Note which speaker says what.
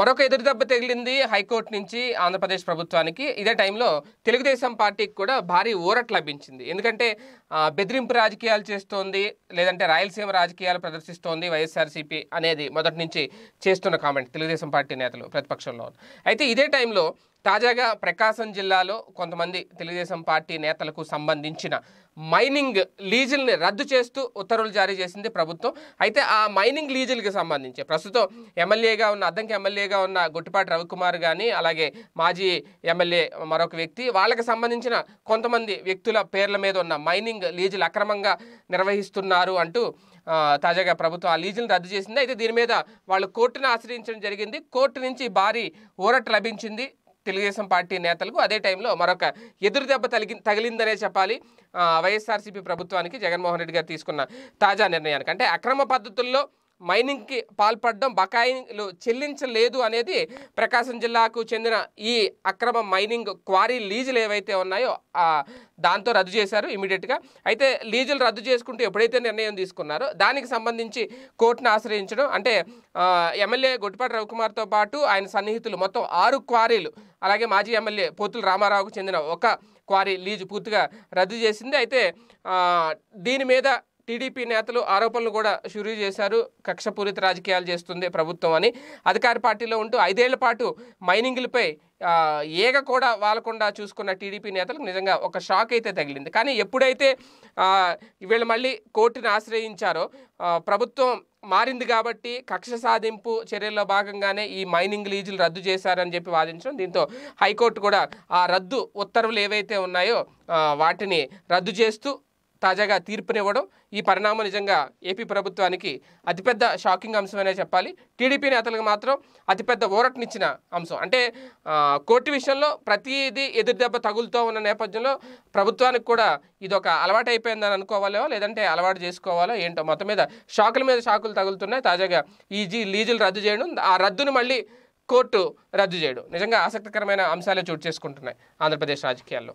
Speaker 1: మరొక ఎదురుదెబ్బ తగిలింది హైకోర్టు నుంచి ఆంధ్రప్రదేశ్ ప్రభుత్వానికి ఇదే టైంలో తెలుగుదేశం పార్టీకి కూడా భారీ ఊరట్ లభించింది ఎందుకంటే బెదిరింపు రాజకీయాలు చేస్తోంది లేదంటే రాయలసీమ రాజకీయాలు ప్రదర్శిస్తోంది వైఎస్ఆర్సీపీ అనేది మొదటి నుంచి చేస్తున్న కామెంట్ తెలుగుదేశం పార్టీ నేతలు ప్రతిపక్షంలో అయితే ఇదే టైంలో తాజాగా ప్రకాశం జిల్లాలో కొంతమంది తెలుగుదేశం పార్టీ నేతలకు సంబంధించిన మైనింగ్ లీజుల్ని రద్దు చేస్తూ ఉత్తర్వులు జారీ చేసింది ప్రభుత్వం అయితే ఆ మైనింగ్ లీజులకి సంబంధించి ప్రస్తుతం ఎమ్మెల్యేగా ఉన్న అద్దంకి ఎమ్మెల్యేగా ఉన్న గుట్టిపాటి రవికుమార్ కానీ అలాగే మాజీ ఎమ్మెల్యే మరొక వ్యక్తి వాళ్ళకి సంబంధించిన కొంతమంది వ్యక్తుల పేర్ల మీద ఉన్న మైనింగ్ లీజులు అక్రమంగా నిర్వహిస్తున్నారు అంటూ తాజాగా ప్రభుత్వం ఆ లీజులను రద్దు చేసింది అయితే దీని మీద వాళ్ళు కోర్టును ఆశ్రయించడం జరిగింది కోర్టు నుంచి భారీ ఊరట లభించింది తెలుగుదేశం పార్టీ నేతలకు అదే టైంలో మరొక ఎదురు దెబ్బ తగిలి తగిలిందనే చెప్పాలి వైఎస్ఆర్సీపీ ప్రభుత్వానికి జగన్మోహన్ రెడ్డి గారు తీసుకున్న తాజా నిర్ణయానికి అంటే అక్రమ పద్ధతుల్లో మైనింగ్కి పాల్పడడం బకాయిలు చెల్లించలేదు అనేది ప్రకాశం జిల్లాకు చెందిన ఈ అక్రమ మైనింగ్ క్వారీ లీజులు ఏవైతే ఉన్నాయో దాంతో రద్దు చేశారు ఇమీడియట్గా అయితే లీజులు రద్దు చేసుకుంటూ ఎప్పుడైతే నిర్ణయం తీసుకున్నారో దానికి సంబంధించి కోర్టును ఆశ్రయించడం అంటే ఎమ్మెల్యే గొట్టిపాటి రవికుమార్తో పాటు ఆయన సన్నిహితులు మొత్తం ఆరు క్వారీలు అలాగే మాజీ ఎమ్మెల్యే పోతుల రామారావుకు చెందిన ఒక క్వారీ లీజు పూర్తిగా రద్దు చేసింది అయితే దీని మీద టీడీపీ నేతలు ఆరోపణలు కూడా షురూ చేశారు కక్షపూరిత రాజకీయాలు చేస్తుంది ప్రభుత్వం అని అధికార పార్టీలో ఉంటూ ఐదేళ్ల పాటు మైనింగ్లపై ఏగ కూడా వాళ్ళకుండా చూసుకున్న టీడీపీ నేతలకు నిజంగా ఒక షాక్ అయితే తగిలింది కానీ ఎప్పుడైతే వీళ్ళు మళ్ళీ కోర్టును ఆశ్రయించారో ప్రభుత్వం మారింది కాబట్టి కక్ష సాధింపు చర్యల్లో భాగంగానే ఈ మైనింగ్ లీజులు రద్దు చేశారని చెప్పి వాదించడం దీంతో హైకోర్టు కూడా ఆ రద్దు ఉత్తర్వులు ఏవైతే ఉన్నాయో వాటిని రద్దు చేస్తూ తాజాగా తీర్పునివ్వడం ఈ పరిణామం నిజంగా ఏపీ ప్రభుత్వానికి అతిపెద్ద షాకింగ్ అంశమనే చెప్పాలి టీడీపీ నేతలకు మాత్రం అతిపెద్ద ఊరటనిచ్చిన అంశం అంటే కోర్టు విషయంలో ప్రతిదీ ఎదురుదెబ్బ తగులుతూ ఉన్న నేపథ్యంలో ప్రభుత్వానికి కూడా ఇది ఒక అలవాటు అయిపోయిందని అనుకోవాలో లేదంటే అలవాటు చేసుకోవాలో ఏంటో మొత్తం మీద షాకుల మీద షాకులు తగులుతున్నాయి తాజాగా ఈ లీజులు రద్దు చేయడం ఆ రద్దును మళ్ళీ కోర్టు రద్దు చేయడం నిజంగా ఆసక్తికరమైన అంశాలే చోటు చేసుకుంటున్నాయి ఆంధ్రప్రదేశ్ రాజకీయాల్లో